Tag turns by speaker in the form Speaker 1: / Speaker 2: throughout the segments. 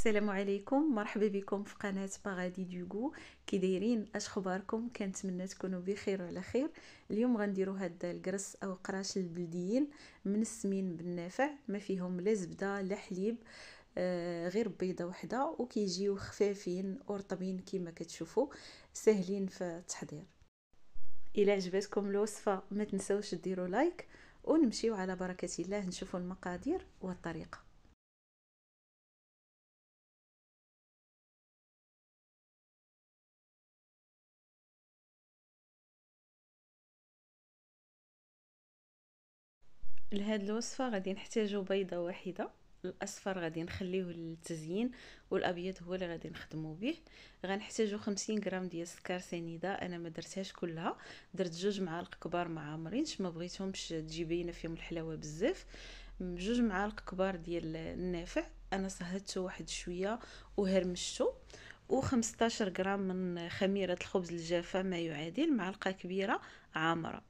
Speaker 1: السلام عليكم مرحبا بكم في قناه باغادي ديوغو كي دايرين اش اخباركم كنتمنى تكونوا بخير وعلى خير اليوم غنديرو هاد القرص او قراش البلديين من السمين بالنافع ما فيهم لا زبده لا حليب آه غير بيضه وحده وكيجيو خفافين ورطبين كما كتشوفوا سهلين في التحضير الى عجبتكم الوصفه ما تنسوش ديروا لايك ونمشيو على بركه الله نشوفوا المقادير والطريقه لهاد الوصفه غادي نحتاجو بيضه واحده الاصفر غادي نخليه للتزيين والابيض هو اللي غادي نخدمو به غنحتاجو 50 غرام ديال السكر سنيده انا ما درتهاش كلها درت جوج معالق كبار معامرينش ما بغيتهمش تجي باينه فيهم الحلاوه بزاف جوج معالق كبار ديال النافع انا صهدته واحد شويه وهرمشته و15 غرام من خميره الخبز الجافه ما يعادل معلقه كبيره عامره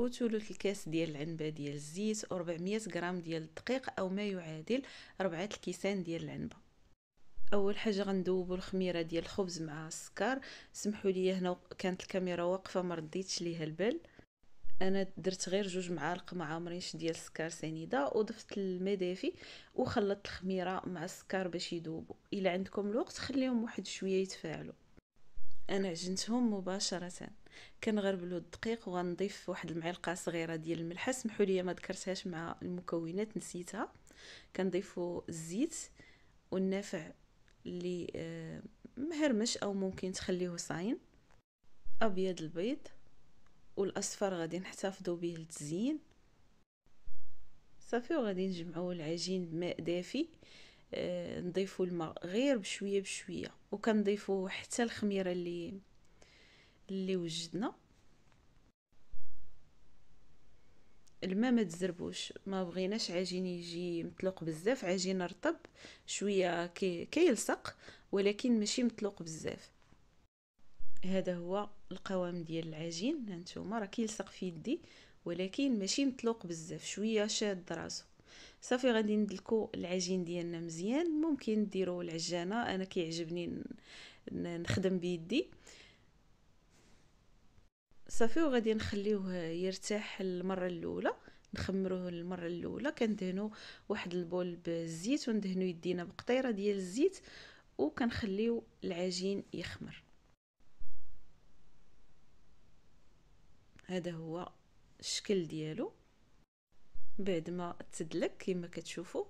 Speaker 1: وثلث الكاس ديال العنبه ديال الزيت و400 غرام ديال الدقيق او ما يعادل ربعه الكيسان ديال العنبه اول حاجه غندوبو الخميره ديال الخبز مع السكر سمحوا لي هنا كانت الكاميرا واقفه ما رديتش ليها البال انا درت غير جوج معالق مع مريش ديال السكر سنيده وضفت الماء دافي وخلطت الخميره مع السكر باش يذوبوا الا عندكم الوقت خليهم واحد شويه يتفاعلوا انا عجنتهم مباشره كنغربلو الدقيق وغنضيف واحد المعلقه صغيره ديال الملح سمحوا لي ما ذكرتهاش مع المكونات نسيتها كنضيفو الزيت والنافع اللي آه، مهرمش او ممكن تخليوه صاين ابيض البيض والاصفر غادي نحتفظوا به للتزيين صافي وغادي نجمعوا العجين بماء دافي آه، نضيفوا الماء غير بشويه بشويه وكنضيفوا حتى الخميره اللي اللي وجدنا الماء ما تزربوش ما بغيناش عجين يجي مطلوق بزاف عجين رطب شويه كي كيلصق ولكن ماشي مطلوق بزاف هذا هو القوام ديال العجين هانتوما راه كيلصق في يدي ولكن ماشي مطلوق بزاف شويه شاد راسو صافي غادي ندلكو العجين ديالنا مزيان ممكن نديرو العجانه انا كيعجبني نخدم بيدي صافي وغادي نخليوه يرتاح المره الاولى نخمروه المره الاولى كندهنو واحد البول بالزيت وندهنو يدينا بقطيره ديال الزيت وكنخليو العجين يخمر هذا هو الشكل ديالو بعد ما تدلك كما كتشوفوا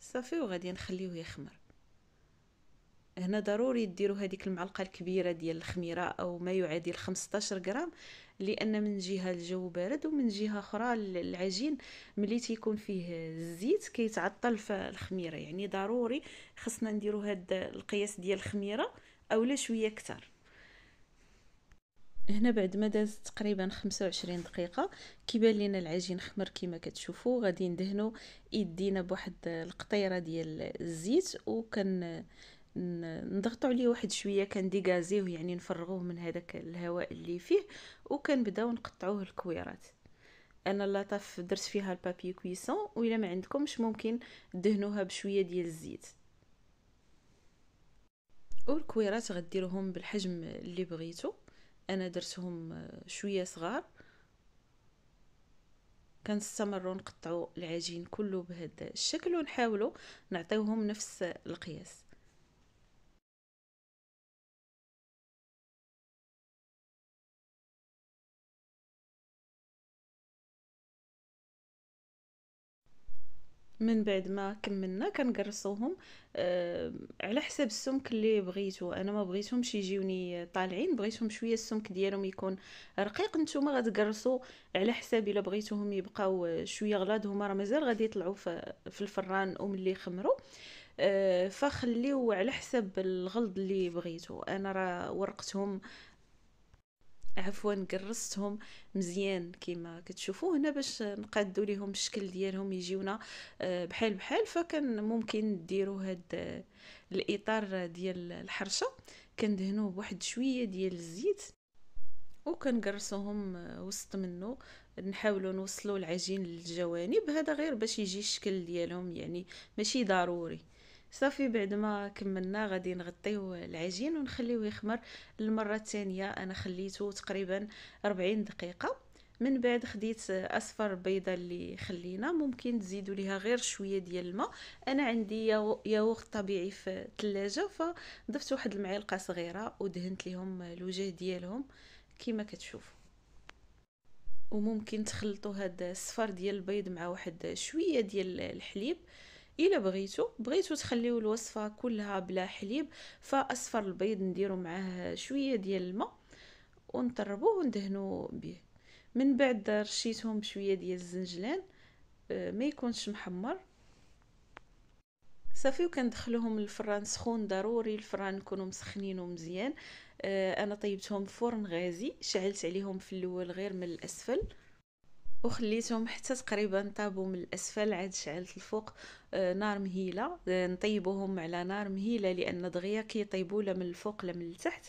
Speaker 1: صافي وغادي نخليوه يخمر هنا ضروري ديروا هذيك المعلقه الكبيره ديال الخميره او ما يعادل 15 غرام لان من جهه الجو بارد ومن جهه اخرى العجين ملي تيكون فيه الزيت كيتعطل في الخميره يعني ضروري خصنا نديروا هذا القياس ديال الخميره اولا شويه اكثر هنا بعد ما داز تقريبا 25 دقيقه كيبان لينا العجين خمر كما كتشوفوا غادي ندهنوا يدينا بواحد القطيره ديال الزيت وكن نضغطوا عليه واحد شويه كنديغازيه يعني نفرغوه من هذاك الهواء اللي فيه وكنبداو نقطعوه الكويرات انا لاطاف درت فيها البابي كويسون وإلا ما عندكمش ممكن دهنوها بشويه ديال الزيت والكويرات غديرهم بالحجم اللي بغيتو انا درتهم شويه صغار كنستمروا نقطعوا العجين كله بهذا الشكل ونحاولوا نعطيوهم نفس القياس من بعد ما كملنا كنقرصوهم أه على حسب السمك اللي بغيتو انا ما بغيتهمش يجيوني طالعين بغيتهم شويه السمك ديالهم يكون رقيق نتوما غتقرصوا على حساب الا بغيتوهم يبقاو شويه غلاض هما راه مازال غادي يطلعوا في الفران او ملي يخمروا أه فخليو على حسب الغلظ اللي بغيتو انا راه ورقتهم عفوا قرستهم مزيان كما كتشوفوا هنا باش نقادو ليهم الشكل ديالهم يجيونا آه، بحال بحال فكان ممكن ديروا هاد آه، الاطار ديال الحرشه كندهنوه بواحد شويه ديال الزيت وكنقرصوهم آه، وسط منه نحاولوا نوصلوا العجين للجوانب هذا غير باش يجي الشكل ديالهم يعني ماشي ضروري صافي بعد ما كملنا غادي نغطيو العجين ونخليوه يخمر المره الثانيه انا خليته تقريبا 40 دقيقه من بعد خديت اصفر بيضه اللي خلينا ممكن تزيدوا ليها غير شويه ديال الماء انا عندي ياغورت طبيعي في الثلاجه فضفت واحد المعلقه صغيره ودهنت لهم الوجه ديالهم كما كتشوفوا وممكن تخلطوا هذا الصفر ديال البيض مع واحد شويه ديال الحليب الا بغيتو بغيتو تخليو الوصفه كلها بلا حليب فاصفر البيض نديرو معاه شويه ديال الماء ونطربوه وندهنو به من بعد رشيتهم بشويه ديال الزنجلان آه، ما يكونش محمر صافي وكندخلوهم للفران سخون ضروري الفران يكونوا مسخنين مزيان آه، انا طيبتهم في فرن غازي شعلت عليهم في الاول غير من الاسفل وخليتهم حتى تقريبا طابوا من الاسفل عاد شعلت الفوق آه، نار مهيله آه، نطيبوهم على نار مهيله لان دغيا كيطيبوا لا من الفوق لا من التحت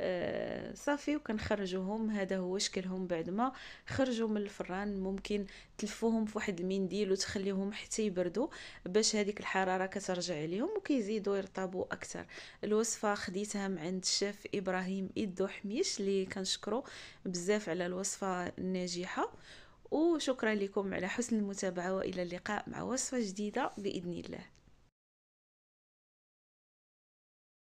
Speaker 1: آه، صافي وكنخرجوهم هذا هو شكلهم بعد ما خرجوا من الفران ممكن تلفوهم في واحد المنديل وتخليهم حتى يبردوا باش هذيك الحراره كترجع عليهم وكيزيدوا يرطبوا اكثر الوصفه خديتها من عند الشيف ابراهيم ايدو حميش اللي كنشكرو بزاف على الوصفه الناجحه وشكرا لكم على حسن المتابعة وإلى اللقاء مع وصفة جديدة بإذن الله